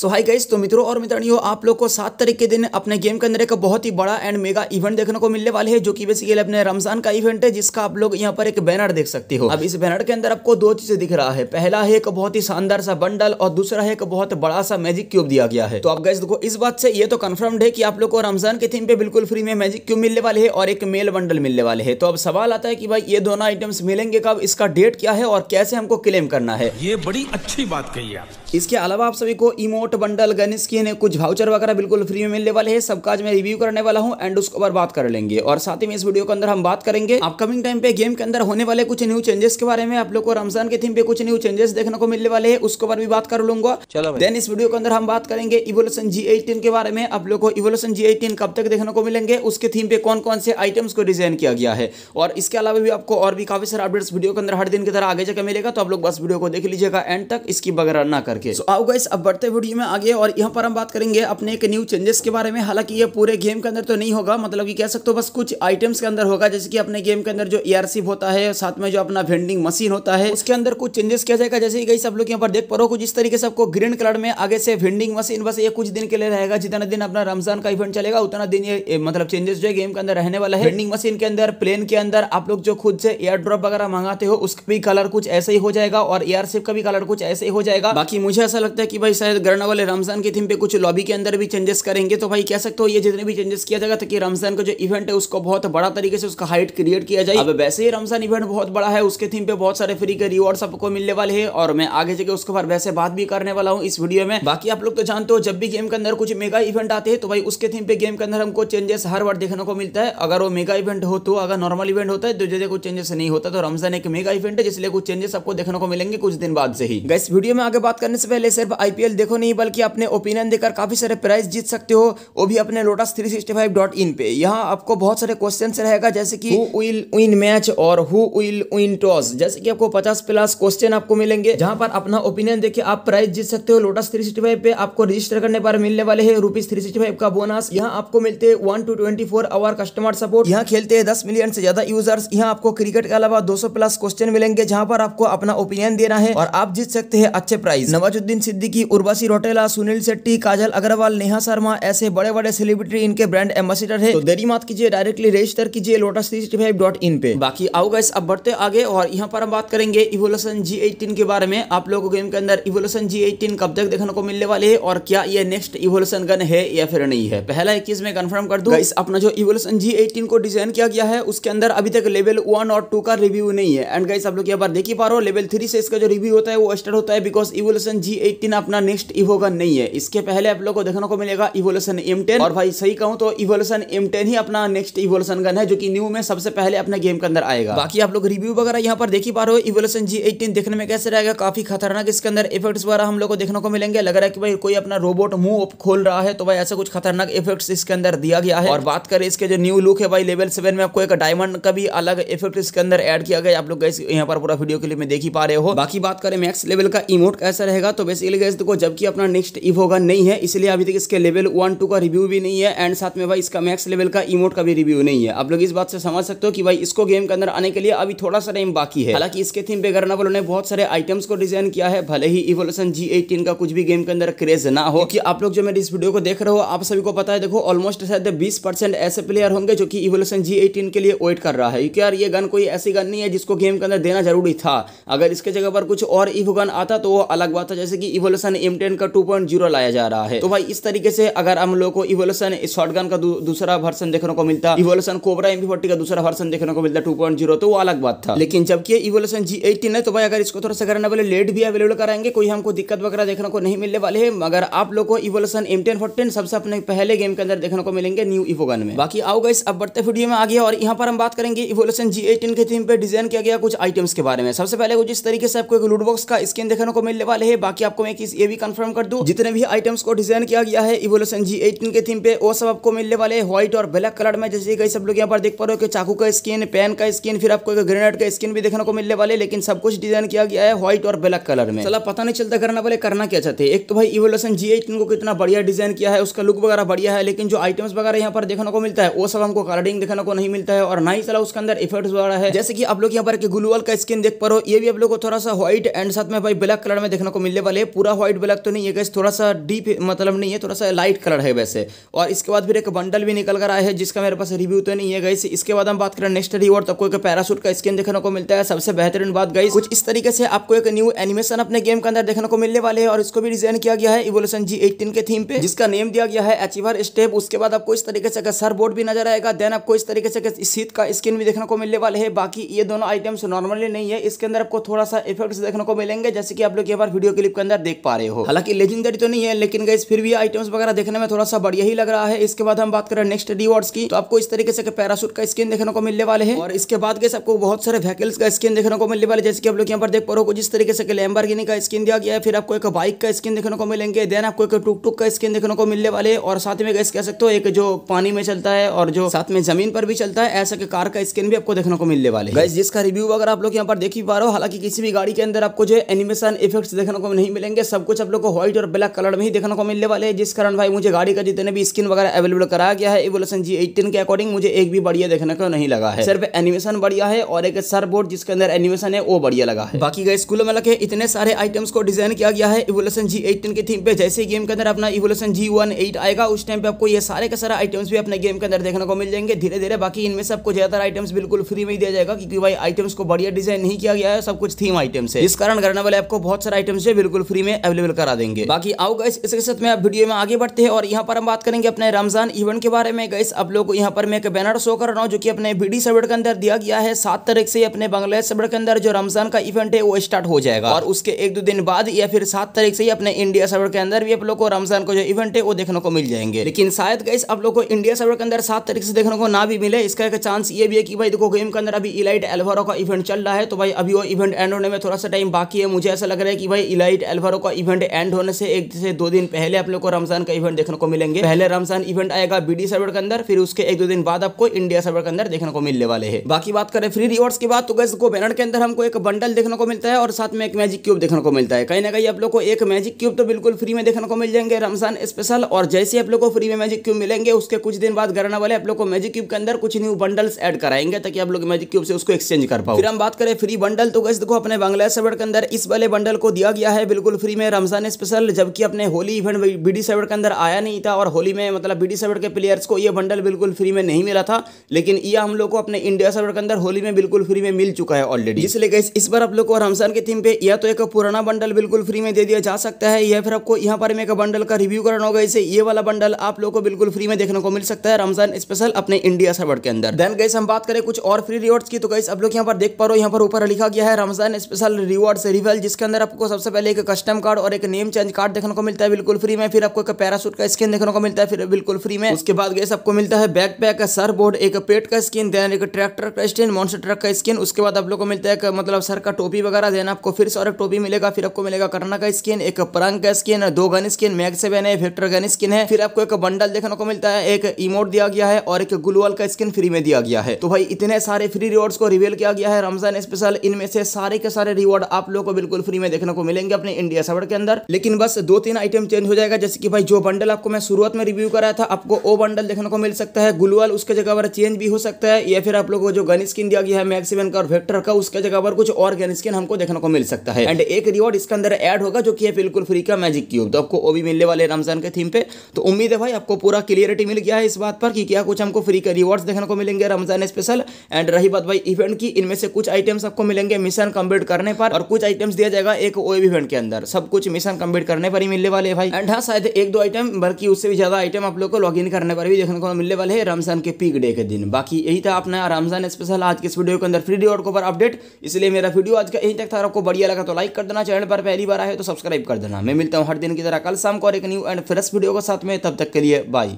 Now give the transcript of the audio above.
सो high guys तो मित्रों और मित्रियों आप लोग को सात तारीख के दिन अपने गेम के अंदर एक बहुत ही बड़ा एंड मेगा इवेंट देखने को मिलने वाले हैं जो कि बेसिकली अपने रमजान का इवेंट है जिसका आप लोग यहाँ पर एक बैनर देख सकते हो अब इस बैनर के अंदर आपको दो चीजें दिख रहा है पहला है एक बहुत ही शानदार सा बंडल और दूसरा है एक बहुत बड़ा सा मैजिक क्यूब दिया गया है तो आप गाइस देखो इस बात से ये तो कन्फर्म्ड है कि आप लोग को रमजान के थीम पे बिल्कुल फ्री में मैजिक क्यूब मिलने वाले है और एक मेल बंडल मिलने वाले है तो अब सवाल आता है कि भाई ये दोनों आइटम्स मिलेंगे कब इसका डेट क्या है और कैसे हमको क्लेम करना है ये बड़ी अच्छी बात कही आप इसके अलावा आप सभी को emote note bundle gun skin कुछ भाउचर वगैरह बिल्कुल फ्री में मिलने वाले हैं सब काज मैं रिव्यू करने वाला हूं एंड उसके ऊपर बात कर लेंगे और साथ ही में इस वीडियो के अंदर हम बात करेंगे अपकमिंग टाइम पे गेम के अंदर होने वाले कुछ न्यू चेंजेस के बारे में आप लोग को रमजान के थीम पे कुछ न्यू चेंजेस देखने को मिलने वाले है उसके ऊपर भी बात कर लूंगा चलो देन इस वीडियो के अंदर हम बात करेंगे इवोल्यूशन जी एटीन के बारे में आप लोग को इवोल्यूशन जी एटीन कब तक देखने को मिलेंगे उसके थीम पे कौन कौन से आइटम्स को डिजाइन किया गया है और इसके अलावा भी आपको और भी काफी सारे अपडेट्स वीडियो के अंदर हर दिन की तरह आगे जाकर मिलेगा तो आप लोग बस वीडियो को देख लीजिएगा एंड तक इसकी बगैर ना करके सो आओ गाइस अब बढ़ते वीडियो में आ गए और यहाँ पर हम बात करेंगे अपने एक न्यू चेंजेस के बारे में हालांकि ये पूरे गेम के अंदर तो नहीं होगा मतलब कि कह सकते हो बस कुछ आइटम्स के अंदर होगा जैसे कि अपने गेम के अंदर जो ई होता है साथ में जो अपना वेंडिंग मशीन होता है उसके अंदर कुछ चेंजेस किया जाएगा जैसे कि सब लोग यहाँ पर देख पा रहे हो जिस तरीके से आपको ग्रीन कलर में आगे से वेंडिंग मशीन बस ये कुछ दिन के लिए रहेगा जितना दिन अपना रमजान का इवेंट चलेगा उतना दिन ये मतलब चेंजेस जो है गेम के अंदर रहने वाला है वेंडिंग मशीन के अंदर प्लेन के अंदर आप लोग जो खुद से एयर ड्रॉप वगैरह मंगाते हो उसका भी कलर कुछ ऐसे ही हो जाएगा और एयरशिप का भी कलर कुछ ऐसे ही हो जाएगा बाकी मुझे ऐसा लगता है कि भाई शायद वाले रमज़ान की थीम पे कुछ लॉबी के अंदर भी चेंजेस करेंगे तो भाई कह सकते हो ये जितने भी चेंजेस किया जाएगा ताकि रमज़ान का जो इवेंट है उसको बहुत बड़ा तरीके से उसका हाइट क्रिएट किया जाए अब वैसे ही रमज़ान इवेंट बहुत बड़ा है उसके थीम पे बहुत सारे फ्री के रिवॉर्ड सबको मिलने वाले है और मैं आगे जगह उसके बाद वैसे बात भी करने वाला हूँ इस वीडियो में बाकी आप लोग तो जानते हो जब भी गेम के अंदर कुछ मेगा इवेंट आते हैं तो भाई उसके थीम पे गेम के अंदर हमको चेंजेस हर बार देखने को मिलता है अगर वो मेगा इवेंट हो तो अगर नॉर्मल इवेंट होता है तो जैसे कुछ चेंजेस नहीं होता तो रमजान एक मेगा इवेंट है जिसलिए कुछ चेंजेस आपको देखने को मिलेंगे कुछ दिन बाद से ही गैस वीडियो में आगे बात करने से पहले सिर्फ आईपीएल देखो नहीं नहीं बल्कि अपने ओपिनियन देकर काफ़ी सारे प्राइज जीत सकते हो वो भी अपने Lotus three sixty five dot in पे यहाँ आपको बहुत सारे क्वेश्चन रहेगा जैसे कि विल विन मैच और हु विल विन टॉस जैसे कि आपको पचास प्लस क्वेश्चन आपको मिलेंगे जहाँ पर अपना ओपिनियन देखिए आप प्राइज जीत सकते हो लोटस थ्री सिक्सटी फाइव पे आपको रजिस्टर करने पर मिलने वाले हैं रुपीज थ्री सिक्सटी फाइव का बोनस यहाँ आपको मिलते हैं one to twenty four hour customer support यहाँ खेलते हैं दस मिलियन से ज्यादा यूजर्स यहाँ आपको क्रिकेट के अलावा दो सौ प्लस क्वेश्चन मिलेंगे जहाँ पर आपको अपना ओपिनियन देना है और आप जीत सकते हैं अच्छे प्राइज नवाजुद्दीन सिद्दीकी उर्वशी रोटेला सुनील शेट्टी काजल अग्रवाल नेहा शर्मा ऐसे बड़े बड़े सेलिब्रिटी इनके ब्रांड एम्बेसिडर है तो देरी मत कीजिए डायरेक्टली रजिस्टर कीजिए लोटस पे बाकी आओ गए अब बढ़ते आगे और यहाँ पर हम बात करेंगे इवोल्यूशन जी एटीन के बारे में आप लोगों को गेम के अंदर इवोल्यूशन जी एटीन कब तक देखने को मिलने वाले है और क्या ये नेक्स्ट इवोल्यूशन गन है या फिर नहीं है पहला एक चीज मैं कंफर्म कर दूं अपना जो इवोल्यूशन जी एटीन को डिजाइन किया गया है उसके अंदर अभी तक लेवल वन और टू का रिव्यू नहीं है एंड गाइस आप लोग यहाँ पर देख ही पा रहे हो लेवल थ्री से इसका जो रिव्यू होता है वो स्टार्ट होता है बिकॉज इवोल्यूशन जी एटीन अपना नेक्स्ट ईवो का नहीं है इसके पहले आप लोग को देखने को मिलेगा इवोल्यूशन एम टेन और भाई सही कहूँ तो इवोल्यूशन एम टेन ही अपना नेक्स्ट इवोल्यूशन गन है जो कि न्यू में सबसे पहले अपने गेम के अंदर आएगा बाकी आप लोग रिव्यू वगैरह यहाँ पर देखी पा रहे हो इवोल्यूशन जी एटीन देखने में कैसे रहेगा काफी खतरनाक इसके अंदर इफेक्ट्स वगैरह हम लोग को देखने को मिलेंगे लग रहा है कि भाई कोई अपना रोबोट मुंह खोल रहा है तो भाई ऐसे कुछ खतरनाक इफेक्ट्स इसके अंदर दिया गया है और बात करें इसके जो न्यू लुक है भाई लेवल सेवन में आपको एक डायमंड का भी अलग इफेक्ट इसके अंदर एड किया गया आप लोग यहाँ पर पूरा वीडियो के लिए देखी पा रहे हो बाकी बात करें मैक्स लेवल का इमोट कैसा रहेगा तो बेसिकली देखो जबकि अपना नेक्स्ट इव होगा नहीं है इसलिए अभी तक इसके लेवल वन टू का रिव्यू भी नहीं है एंड साथ में भाई इसका मैक्स लेवल का इमोट का भी रिव्यू नहीं है आप लोग इस बात से समझ सकते हो कि भाई इसको गेम के अंदर आने के लिए अभी थोड़ा सा टाइम बाकी है हालांकि इसके थीम पे करना वालों ने बहुत सारे आइटम्स को डिजाइन किया है भले ही इवोल्यूशन जी एटीन का कुछ भी गेम के अंदर क्रेज ना हो कि आप लोग जो मेरे इस वीडियो को देख रहे हो आप सभी को पता है देखो ऑलमोस्ट शायद बीस ऐसे प्लेयर होंगे जो कि इवोल्यूशन जी एटीन के लिए वेट कर रहा है क्योंकि यार ये गन कोई ऐसी गन नहीं है जिसको गेम के अंदर देना जरूरी था अगर इसके जगह पर कुछ और इवो गन आता तो वो अलग बात था जैसे कि इवोल्यूशन एम का का 2.0 लाया जा रहा है तो भाई इस तरीके से अगर हम लोग को इवोल्यूशन शॉर्ट गन का दूसरा वर्सन देखने को मिलता इवोल्यूशन कोबरा एम फोर्टी का दूसरा वर्सन देखने को मिलता टू तो वो अलग बात था लेकिन जबकि इवोल्यूशन जी एटीन है तो भाई अगर इसको थोड़ा सा करने लेट भी अवेलेबल कराएंगे कोई हमको दिक्कत वगैरह देखने को नहीं मिलने वाले है मगर आप लोग को इवोल्यूशन एम टेन फोर्टीन सबसे अपने पहले गेम के अंदर देखने को मिलेंगे न्यू इवोगन में बाकी आओ गए अब बढ़ते वीडियो में आ गया और यहाँ पर हम बात करेंगे इवोल्यूशन जी एटीन के थीम पे डिजाइन किया गया कुछ आइटम्स के बारे में सबसे पहले कुछ इस तरीके से आपको एक लूटबॉक्स का स्किन देखने को मिलने वाले है बाकी आपको मैं ये भी कंफर्म कर दूं जितने भी आइटम्स को डिजाइन किया गया है इवोल्यूशन जी एटीन के थीम पे वो सब आपको मिलने वाले व्हाइट और ब्लैक कलर में जैसे कई सब लोग यहाँ पर देख पा रहे हो कि चाकू का स्किन पेन का स्किन फिर आपको ग्रेनेड का स्किन भी देखने को मिलने वाले लेकिन सब कुछ डिजाइन किया गया है व्हाइट और ब्लैक कलर में चला पता नहीं चलता करना वाले करना क्या चाहते एक तो भाई इवोल्यूशन जी एटीन को कितना बढ़िया डिजाइन किया है उसका लुक वगैरह बढ़िया है लेकिन जो आइटम्स वगैरह यहाँ पर देखने को मिलता है वो सब हमको कलरिंग देखने को नहीं मिलता है और ना ही चला उसके अंदर इफेक्ट वगैरह है जैसे कि आप लोग यहाँ पर गुलवाल का स्किन देख पा रहे हो ये भी आप लोग को थोड़ा सा व्हाइट एंड साथ में भाई ब्लैक कलर में देखने को मिलने वाले पूरा व्हाइट ब्लैक तो नहीं नहीं है गैस थोड़ा सा डीप मतलब नहीं है थोड़ा सा लाइट कलर है वैसे और इसके बाद फिर एक बंडल भी निकल कर आया है जिसका मेरे पास रिव्यू तो नहीं है गैस इसके बाद हम बात करें नेक्स्ट रिवॉर्ड आपको एक पैरासूट का स्क्रीन देखने को मिलता है सबसे बेहतरीन बात गई कुछ इस तरीके से आपको एक न्यू एनिमेशन अपने गेम के अंदर देखने को मिलने वाले है और इसको भी डिजाइन किया गया है इवोल्यूशन जी एटीन के थीम पे जिसका नेम दिया गया है अचीवर स्टेप उसके बाद आपको इस तरीके से सर बोर्ड भी नजर आएगा देन आपको इस तरीके से सीत का स्क्रीन भी देखने को मिलने वाले है बाकी ये दोनों आइटम्स नॉर्मली नहीं है इसके अंदर आपको थोड़ा सा इफेक्ट देखने को मिलेंगे जैसे कि आप लोग ये बार वीडियो क्लिप के अंदर देख पा रहे हो हालांकि हालांकि लेजेंडरी तो नहीं है लेकिन गई फिर भी आइटम्स वगैरह देखने में थोड़ा सा बढ़िया ही लग रहा है इसके बाद हम बात करें नेक्स्ट रिवॉर्ड्स की तो आपको इस तरीके से पैराशूट का स्किन देखने को मिलने वाले हैं और इसके बाद गई आपको बहुत सारे व्हीकल्स का स्किन देखने को मिलने वाले जैसे कि आप लोग यहाँ पर देख पा रहे हो जिस तरीके से लैम्बरगिनी का स्किन दिया गया है फिर आपको एक बाइक का स्किन देखने को मिलेंगे देन आपको एक टुक टुक का स्किन देखने को मिलने वाले और साथ में गैस कह सकते हो एक जो पानी में चलता है और जो साथ में जमीन पर भी चलता है ऐसा के कार का स्किन भी आपको देखने को मिलने वाले गैस जिसका रिव्यू अगर आप लोग यहाँ पर देख ही पा रहे हो हालांकि किसी भी गाड़ी के अंदर आपको जो एनिमेशन इफेक्ट्स देखने को नहीं मिलेंगे सब कुछ आप लोग को व्हाइट और ब्लैक कलर में ही देखने को मिलने वाले हैं जिस कारण भाई मुझे गाड़ी का जितने भी स्किन वगैरह अवेलेबल कराया गया है इवोल्यूशन जी एटीन के अकॉर्डिंग मुझे एक भी बढ़िया देखने को नहीं लगा है सिर्फ एनिमेशन बढ़िया है और एक सर बोर्ड जिसके अंदर एनिमेशन है वो बढ़िया लगा है बाकी गए स्कूलों में लगे इतने सारे आइटम्स को डिजाइन किया गया है इवोल्यूशन जी एटीन के थीम पे जैसे गेम के अंदर अपना इवोल्यूशन जी वन एट आएगा उस टाइम पे आपको ये सारे के सारे आइटम्स भी अपने गेम के अंदर देखने को मिल जाएंगे धीरे धीरे बाकी इनमें से आपको ज्यादातर आइटम्स बिल्कुल फ्री में ही दिया जाएगा क्योंकि भाई आइटम्स को बढ़िया डिजाइन नहीं किया गया है सब कुछ थीम आइटम्स है इस कारण करने वाले आपको बहुत सारे आइटम्स है बिल्कुल फ्री में अवेलेबल करा देंगे करेंगे बाकी आओ गैस इसके साथ में आप वीडियो में आगे बढ़ते हैं और यहाँ पर हम बात करेंगे अपने रमजान इवेंट के बारे में गैस आप लोग यहाँ पर मैं एक बैनर शो कर रहा हूँ जो की अपने बीडी सबर के अंदर दिया गया है सात तारीख से अपने बांग्लादेश सबर के अंदर जो रमजान का इवेंट है वो स्टार्ट हो जाएगा और उसके एक दो दिन बाद या फिर सात तारीख से ही अपने इंडिया सबर के अंदर भी आप लोग को रमजान का जो इवेंट है वो देखने को मिल जाएंगे लेकिन शायद गैस आप लोग को इंडिया सबर के अंदर सात तारीख से देखने को ना भी मिले इसका एक चांस ये भी है कि भाई देखो गेम के अंदर अभी इलाइट एल्वारो का इवेंट चल रहा है तो भाई अभी वो इवेंट एंड होने में थोड़ा सा टाइम बाकी है मुझे ऐसा लग रहा है कि भाई इलाइट एल्वारो का इवेंट एंड होने से एक से दो दिन पहले आप लोग को रमजान का इवेंट देखने को मिलेंगे पहले रमजान इवेंट आएगा बीडी सर्वर के अंदर फिर उसके एक दो दिन बाद आपको इंडिया सर्वर के अंदर देखने को मिलने वाले हैं बाकी बात करें फ्री रिवॉर्ड्स की बात तो गैस को बैनर के अंदर हमको एक बंडल देखने को मिलता है और साथ में एक मैजिक क्यूब देखने को मिलता है कहीं ना कहीं आप लोग को एक मैजिक क्यूब तो बिल्कुल फ्री में देखने को मिल जाएंगे रमजान स्पेशल और जैसे आप लोग को फ्री में मैजिक क्यूब मिलेंगे उसके कुछ दिन बाद गरना वाले आप लोग को मैजिक क्यूब के अंदर कुछ न्यू बंडल्स एड कराएंगे ताकि आप लोग मैजिक क्यूब से उसको एक्सचेंज कर पाओ फिर हम बात करें फ्री बंडल तो गैस देखो अपने बांग्लादेश सर्वर के अंदर इस वाले बंडल को दिया गया है बिल्कुल फ्री में रमजान स्पेशल सर जबकि अपने होली इवेंट बी डी के अंदर आया नहीं था और होली में मतलब बी डी के प्लेयर्स को ये बंडल बिल्कुल फ्री में नहीं मिला था लेकिन यह हम लोग को अपने इंडिया सर्वर के अंदर होली में बिल्कुल फ्री में मिल चुका है ऑलरेडी इसलिए गई इस बार आप लोग को रमजान की थीम पे या तो एक पुराना बंडल बिल्कुल फ्री में दे दिया जा सकता है या फिर आपको यहाँ पर मेरे बंडल का रिव्यू करना होगा इसे ये वाला बंडल आप लोग को बिल्कुल फ्री में देखने को मिल सकता है रमजान स्पेशल अपने इंडिया सर्वर के अंदर देन गई हम बात करें कुछ और फ्री रिवॉर्ड्स की तो गई आप लोग यहाँ पर देख पा रहे हो यहाँ पर ऊपर लिखा गया है रमजान स्पेशल रिवॉर्ड रिवेल जिसके अंदर आपको सबसे पहले एक कस्टम कार्ड और एक नेम चेंज कार्ड देखने को मिलता है बिल्कुल फ्री में फिर आपको एक पैरासूट का स्किन देखने को मिलता है फिर बिल्कुल फ्री में उसके बाद गैस आपको मिलता है बैक पैक सर बोर्ड एक पेट का स्किन देन एक ट्रैक्टर का स्किन मॉन्सर ट्रक का स्किन उसके बाद आप लोग को मिलता है मतलब सर का टोपी वगैरह देना आपको फिर से और एक टोपी मिलेगा फिर आपको मिलेगा करना का स्किन एक परंग का स्किन दो गन स्किन मैग सेवन है फैक्टर गन स्किन है फिर आपको एक बंडल देखने को मिलता है एक इमोट दिया गया है और एक ग्लूअल का स्किन फ्री में दिया गया है तो भाई इतने सारे फ्री रिवॉर्ड्स को रिवील किया गया है रमजान स्पेशल इनमें से सारे के सारे रिवॉर्ड आप लोग को बिल्कुल फ्री में देखने को मिलेंगे अपने इंडिया सर्वर के अंदर लेकिन लेकिन बस दो तीन आइटम चेंज हो जाएगा जैसे कि भाई जो बंडल आपको मैं शुरुआत में रिव्यू कराया था आपको ओ बंडल देखने को मिल सकता है गुलवाल उसके जगह पर चेंज भी हो सकता है या फिर आप लोगों को जो गन स्किन दिया गया है मैक्सिमन का और वेक्टर का उसके जगह पर कुछ और गन स्किन हमको देखने को मिल सकता है एंड एक रिवॉर्ड इसके अंदर एड होगा जो कि है बिल्कुल फ्री का मैजिक क्यूब तो आपको वो भी मिलने वाले रमजान के थीम पे तो उम्मीद है भाई आपको पूरा क्लियरिटी मिल गया है इस बात पर कि क्या कुछ हमको फ्री का रिवॉर्ड देखने को मिलेंगे रमजान स्पेशल एंड रही बात भाई इवेंट की इनमें से कुछ आइटम्स आपको मिलेंगे मिशन कंप्लीट करने पर और कुछ आइटम्स दिया जाएगा एक ओ इवेंट के अंदर सब कुछ मिशन कंप्लीट सबमिट करने पर ही मिलने वाले भाई एंड हाँ शायद एक दो आइटम बल्कि उससे भी ज़्यादा आइटम आप लोग को लॉग करने पर भी देखने को मिलने वाले हैं रमजान के पीक डे के दिन बाकी यही था अपना रमजान स्पेशल आज के इस वीडियो के अंदर फ्री रिवॉर्ड को अपडेट इसलिए मेरा वीडियो आज का यहीं तक था आपको बढ़िया लगा तो लाइक कर देना चैनल पर पहली बार आए तो सब्सक्राइब कर देना मैं मिलता हूँ हर दिन की तरह कल शाम को और एक न्यू एंड फ्रेश वीडियो के साथ में तब तक के लिए बाई